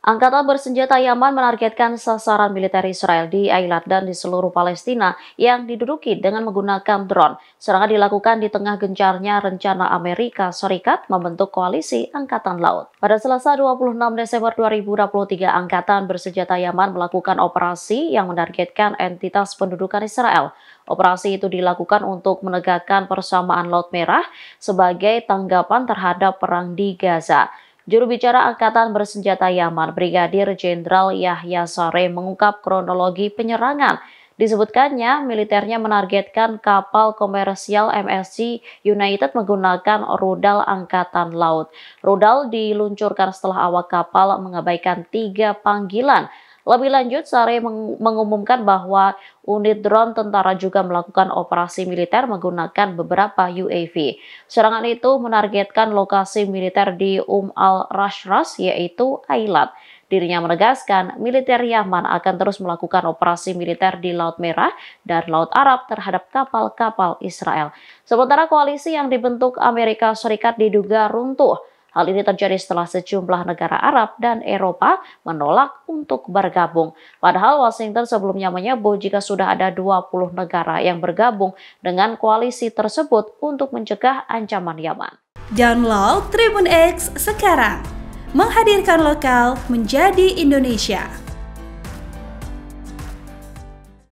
Angkatan bersenjata Yaman menargetkan sasaran militer Israel di Eilat dan di seluruh Palestina yang diduduki dengan menggunakan drone. Serangan dilakukan di tengah gencarnya rencana Amerika Serikat membentuk koalisi Angkatan Laut. Pada Selasa 26 Desember 2023, Angkatan bersenjata Yaman melakukan operasi yang menargetkan entitas pendudukan Israel. Operasi itu dilakukan untuk menegakkan persamaan Laut Merah sebagai tanggapan terhadap perang di Gaza. Juru bicara Angkatan Bersenjata Yaman, Brigadir Jenderal Yahya Sare mengungkap kronologi penyerangan. Disebutkannya, militernya menargetkan kapal komersial MSC United menggunakan rudal Angkatan Laut. Rudal diluncurkan setelah awak kapal mengabaikan tiga panggilan lebih lanjut, Sari mengumumkan bahwa unit drone tentara juga melakukan operasi militer menggunakan beberapa UAV. Serangan itu menargetkan lokasi militer di Um al-Rashras, yaitu Ailat. Dirinya menegaskan militer Yaman akan terus melakukan operasi militer di Laut Merah dan Laut Arab terhadap kapal-kapal Israel. Sementara koalisi yang dibentuk Amerika Serikat diduga runtuh. Hal ini terjadi setelah sejumlah negara Arab dan Eropa menolak untuk bergabung. Padahal Washington sebelumnya menyebut jika sudah ada 20 negara yang bergabung dengan koalisi tersebut untuk mencegah ancaman Yaman. Download Tribun X sekarang. Menghadirkan lokal menjadi Indonesia.